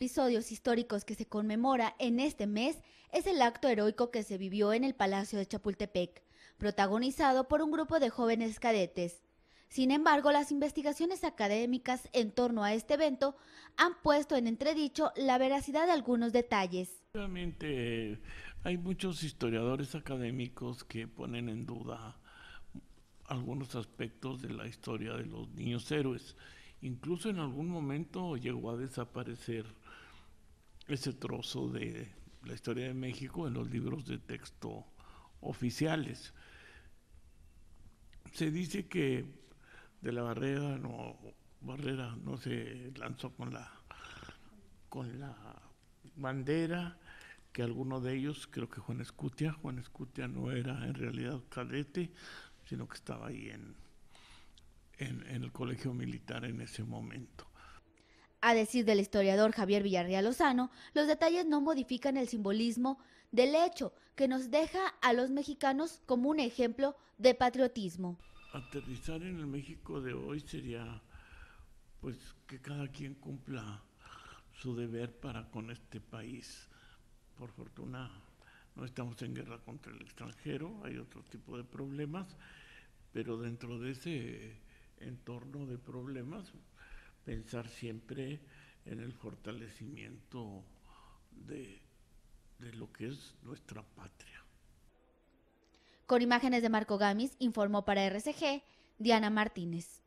episodios históricos que se conmemora en este mes es el acto heroico que se vivió en el Palacio de Chapultepec, protagonizado por un grupo de jóvenes cadetes. Sin embargo, las investigaciones académicas en torno a este evento han puesto en entredicho la veracidad de algunos detalles. realmente hay muchos historiadores académicos que ponen en duda algunos aspectos de la historia de los niños héroes Incluso en algún momento llegó a desaparecer ese trozo de la historia de México en los libros de texto oficiales. Se dice que de la barrera no barrera no se lanzó con la con la bandera que alguno de ellos, creo que Juan Escutia, Juan Escutia no era en realidad cadete, sino que estaba ahí en en el colegio militar en ese momento. A decir del historiador Javier Villarreal Lozano, los detalles no modifican el simbolismo del hecho que nos deja a los mexicanos como un ejemplo de patriotismo. Aterrizar en el México de hoy sería pues que cada quien cumpla su deber para con este país. Por fortuna no estamos en guerra contra el extranjero, hay otro tipo de problemas, pero dentro de ese en torno de problemas, pensar siempre en el fortalecimiento de, de lo que es nuestra patria. Con imágenes de Marco Gamis, informó para RCG Diana Martínez.